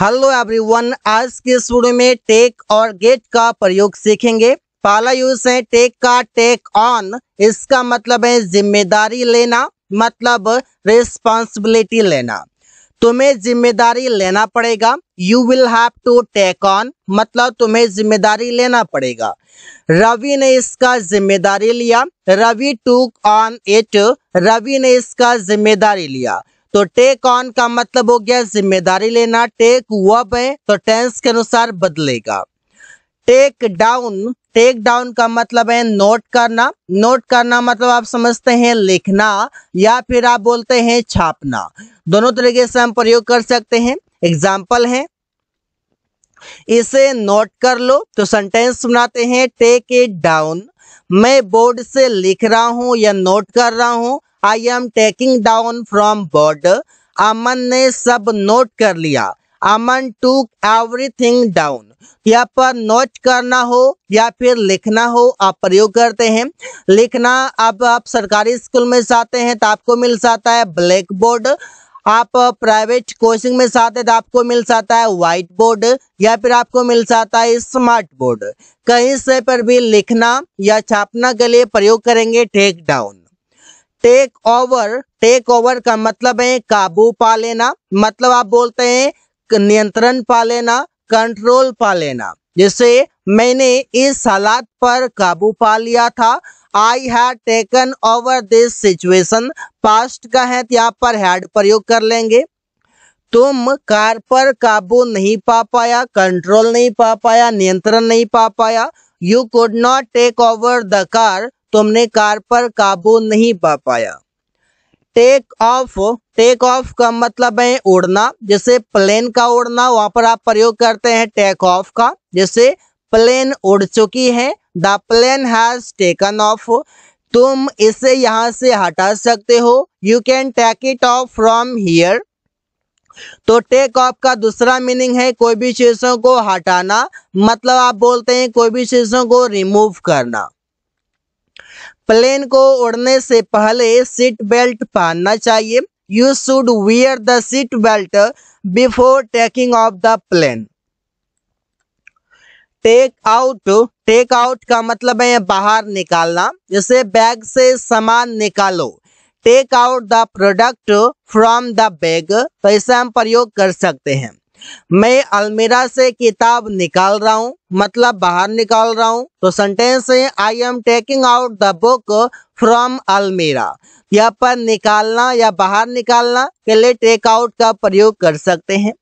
Hello everyone आज के शुरू में टेक और गेट का प्रयोग सीखेंगे पहला यूज है टेक का टेक ऑन इसका मतलब है जिम्मेदारी लेना मतलब रिस्पॉन्सिबिलिटी लेना तुम्हें जिम्मेदारी लेना पड़ेगा you will have to take on मतलब तुम्हें जिम्मेदारी लेना पड़ेगा रवि ने इसका जिम्मेदारी लिया रवि टूक ऑन इट रवि ने इसका जिम्मेदारी लिया तो टेक ऑन का मतलब हो गया जिम्मेदारी लेना टेक वब है तो टेंस के अनुसार बदलेगा टेक डाउन टेक डाउन का मतलब है नोट करना नोट करना मतलब आप समझते हैं लिखना या फिर आप बोलते हैं छापना दोनों तरीके से हम प्रयोग कर सकते हैं एग्जाम्पल है इसे नोट कर लो तो सेंटेंस बनाते हैं टेक इट डाउन मैं बोर्ड से लिख रहा हूं या नोट कर रहा हूं I am taking down from board Aman ने सब नोट कर लिया अमन टू एवरीथिंग डाउन यहाँ पर नोट करना हो या फिर लिखना हो आप प्रयोग करते हैं लिखना अब आप सरकारी स्कूल में जाते हैं तो आपको मिल जाता है ब्लैक बोर्ड आप प्राइवेट कोचिंग में जाते हैं तो आपको मिल जाता है व्हाइट बोर्ड या फिर आपको मिल जाता है स्मार्ट बोर्ड कहीं से पर भी लिखना या छापना के लिए प्रयोग करेंगे take down take over take over का मतलब है काबू पा लेना मतलब आप बोलते हैं नियंत्रण पा लेना कंट्रोल पा लेना जैसे मैंने इस हालात पर काबू पा लिया था I had taken over this situation past का है तो आप पर हैड प्रयोग कर लेंगे तुम कार पर काबू नहीं पा पाया कंट्रोल नहीं पा पाया नियंत्रण नहीं पा पाया you could not take over the car तुमने कार पर काबू नहीं पा पाया टेक ऑफ टेक ऑफ का मतलब है उड़ना जैसे प्लेन का उड़ना वहां पर आप प्रयोग करते हैं टेक ऑफ का जैसे प्लेन उड़ चुकी है the plane has taken off तुम इसे यहां से हटा सकते हो you can take it off from here तो टेक ऑफ का दूसरा मीनिंग है कोई भी चीज़ों को हटाना मतलब आप बोलते हैं कोई भी चीज़ों को रिमूव करना प्लेन को उड़ने से पहले सीट बेल्ट पहनना चाहिए you should wear the seat belt before taking off the plane take out take out का मतलब है बाहर निकालना जैसे बैग से सामान निकालो take out the product from the bag तो इसे हम प्रयोग कर सकते हैं मैं अलमीरा से किताब निकाल रहा हूँ मतलब बाहर निकाल रहा हूँ तो सेंटेंस है I am taking out the book from अलमीरा यहाँ पर निकालना या बाहर निकालना के लिए टेक आउट का प्रयोग कर सकते हैं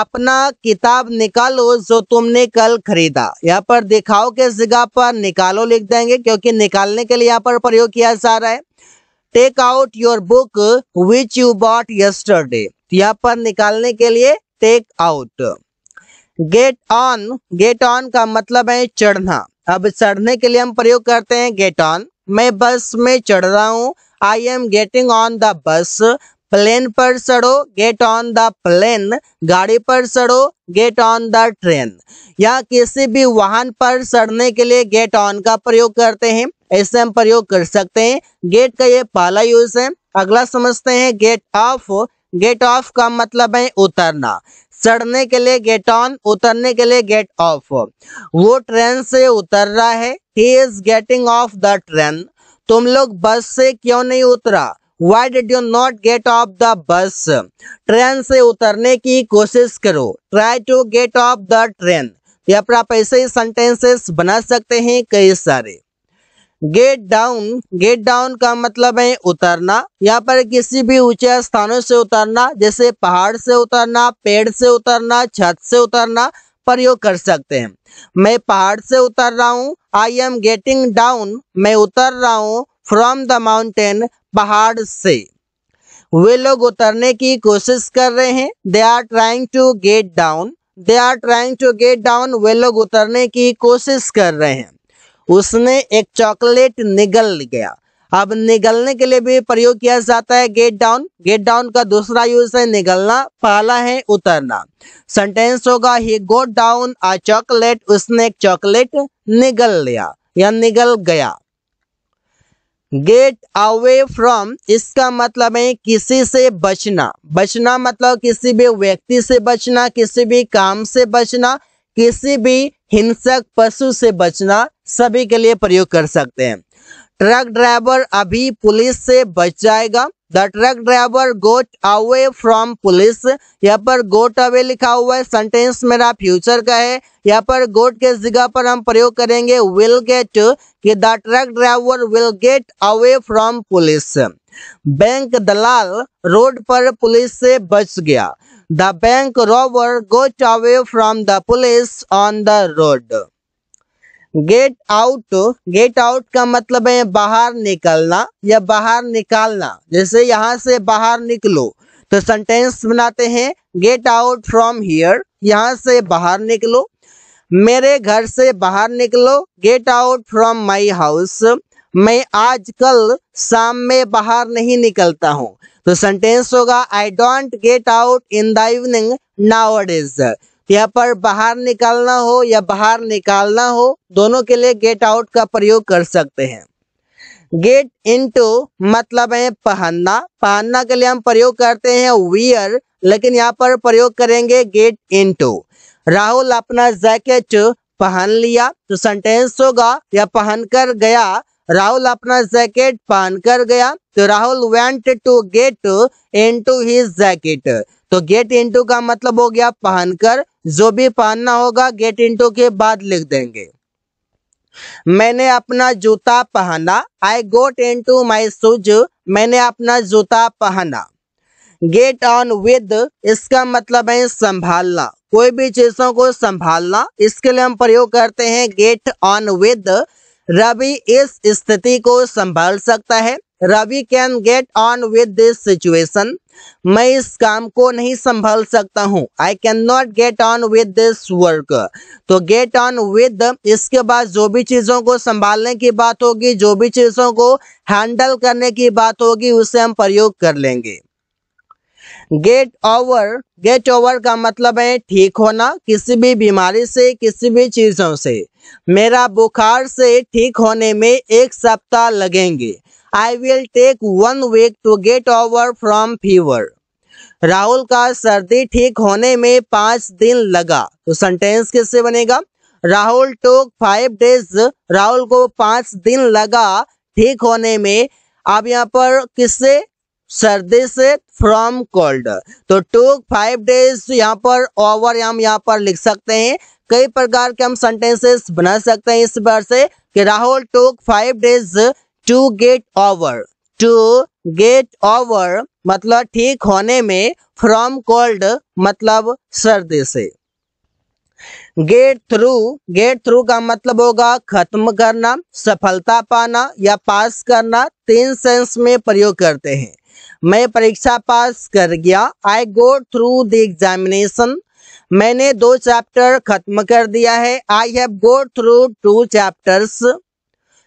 अपना किताब निकालो जो तुमने कल खरीदा यहाँ पर दिखाओ के जगह पर निकालो लिख देंगे क्योंकि निकालने के लिए यहाँ पर प्रयोग किया जा रहा है take out your book which you bought yesterday यहाँ पर निकालने के लिए take out get on get on का मतलब है चढ़ना अब चढ़ने के लिए हम प्रयोग करते हैं गेट ऑन मैं बस में चढ़ रहा हूँ I am getting on the bus plane पर चढ़ो गेट ऑन द प्लेन गाड़ी पर चढ़ो गेट ऑन द ट्रेन या किसी भी वाहन पर चढ़ने के लिए गेट ऑन का प्रयोग करते हैं ऐसे हम प्रयोग कर सकते हैं गेट का ये पहला यूज है अगला समझते हैं गेट ऑफ गेट ऑफ का मतलब है उतरना चढ़ने के लिए गेट ऑन उतरने के लिए गेट ऑफ वो ट्रेन से उतर रहा है he is getting off the train तुम लोग बस से क्यों नहीं उतरा why did you not get off the bus train से उतरने की कोशिश करो try to get off the train यहाँ पर आप ऐसे ही सेंटेंसेस बना सकते हैं कई सारे गेट डाउन गेट डाउन का मतलब है उतरना यहाँ पर किसी भी ऊंचे स्थानों से उतरना जैसे पहाड़ से उतरना पेड़ से उतरना छत से उतरना प्रयोग कर सकते हैं मैं पहाड़ से उतर रहा हूँ आई एम गेटिंग डाउन मैं उतर रहा हूँ फ्रॉम द माउंटेन पहाड़ से वे लोग उतरने की कोशिश कर रहे हैं they are trying to get down they are trying to get down वे लोग उतरने की कोशिश कर रहे हैं उसने एक चॉकलेट निगल गया अब निगलने के लिए भी प्रयोग किया जाता है गेट डाउन गेट डाउन का दूसरा यूज है निगलना पहला है उतरना सेंटेंस होगा ही गोट डाउन आ चॉकलेट उसने एक चॉकलेट निगल लिया या निगल गया गेट अवे फ्रॉम इसका मतलब है किसी से बचना बचना मतलब किसी भी व्यक्ति से बचना किसी भी काम से बचना किसी भी हिंसक पशु से बचना सभी के लिए प्रयोग कर सकते हैं ट्रक ड्राइवर अभी पुलिस से बच जाएगा the truck driver got away from police यहाँ पर गोट अवे लिखा हुआ है सेंटेंस मेरा फ्यूचर का है यहाँ पर गोट के जगह पर हम प्रयोग करेंगे विल गेट कि the truck driver will get away from police bank दलाल रोड पर पुलिस से बच गया the bank robber got away from the police on the road get out get out का मतलब है बाहर निकलना या बाहर निकालना जैसे यहाँ से बाहर निकलो तो सेंटेंस बनाते हैं गेट आउट फ्रॉम हियर यहाँ से बाहर निकलो मेरे घर से बाहर निकलो get out from my house मैं आजकल शाम में बाहर नहीं निकलता हूँ तो सेंटेंस होगा I don't get out in the evening now यहाँ पर बाहर निकालना हो या बाहर निकालना हो दोनों के लिए गेट आउट का प्रयोग कर सकते हैं गेट इनटू मतलब है पहनना पहनना के लिए हम प्रयोग करते हैं वियर लेकिन यहाँ पर प्रयोग करेंगे गेट इनटू राहुल अपना जैकेट पहन लिया तो सेंटेंस होगा या पहन कर गया राहुल अपना जैकेट पहन कर गया तो Rahul went to get into his jacket तो गेट इंटू का मतलब हो गया पहनकर जो भी पहनना होगा गेट इंटू के बाद लिख देंगे मैंने अपना जूता पहना आई गोट इंटू माई शूज मैंने अपना जूता पहना गेट ऑन विद इसका मतलब है संभालना कोई भी चीजों को संभालना इसके लिए हम प्रयोग करते हैं गेट ऑन विद रवि इस स्थिति को संभाल सकता है Ravi can get on with this situation मैं इस काम को नहीं संभाल सकता हूँ I can not get on with this work तो गेट ऑन विद इसके बाद जो भी चीज़ों को संभालने की बात होगी जो भी चीज़ों को हैंडल करने की बात होगी उसे हम प्रयोग कर लेंगे गेट ओवर गेट ओवर का मतलब है ठीक होना किसी भी बीमारी से किसी भी चीज़ों से मेरा बुखार से ठीक होने में एक सप्ताह लगेंगे I will take one week to get over from fever Rahul का सर्दी ठीक होने में पांच दिन लगा तो सेंटेंस किससे बनेगा Rahul took five days Rahul को पांच दिन लगा ठीक होने में अब यहाँ पर किससे सर्दी से फ्रॉम कोल्ड तो टोक फाइव डेज यहाँ पर ओवर हम यहाँ पर लिख सकते हैं कई प्रकार के हम सेंटेंसेस बना सकते हैं इस बार से कि Rahul took five days to get over to get over मतलब ठीक होने में फ्रॉम कोल्ड मतलब सर्दी से गेट थ्रू गेट थ्रू का मतलब होगा खत्म करना सफलता पाना या पास करना तीन सेंस में प्रयोग करते हैं मैं परीक्षा पास कर गया I go through the examination मैंने दो चैप्टर खत्म कर दिया है I have go through two chapters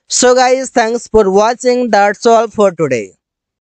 So guys, thanks for watching. That's all for today.